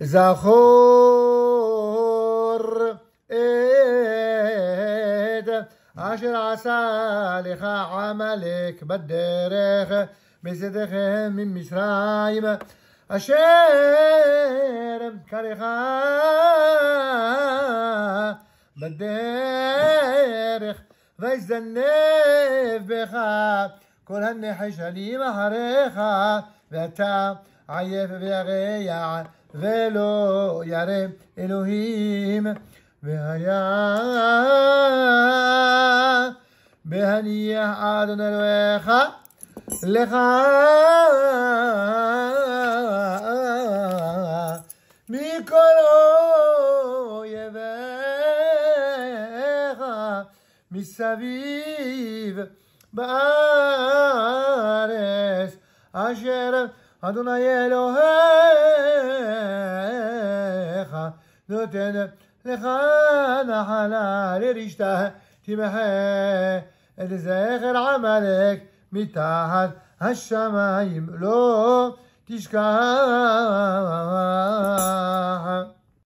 زخور إيد عشر عسالخ عملك بالدرخ بصدق من مصرايم أشير كرخا بالدرخ فايز النيف بخا كل هالنحش هليمة حريخا بتا עייף וירע ולא ירא אלוהים והיה בהניח אדון אלוהיך לך מכל אויביך מסביב בארץ אשר Adonai Elohecha Noten lecha nachala lirishta Timehe et amalek Mitahat השמיים לא תשכח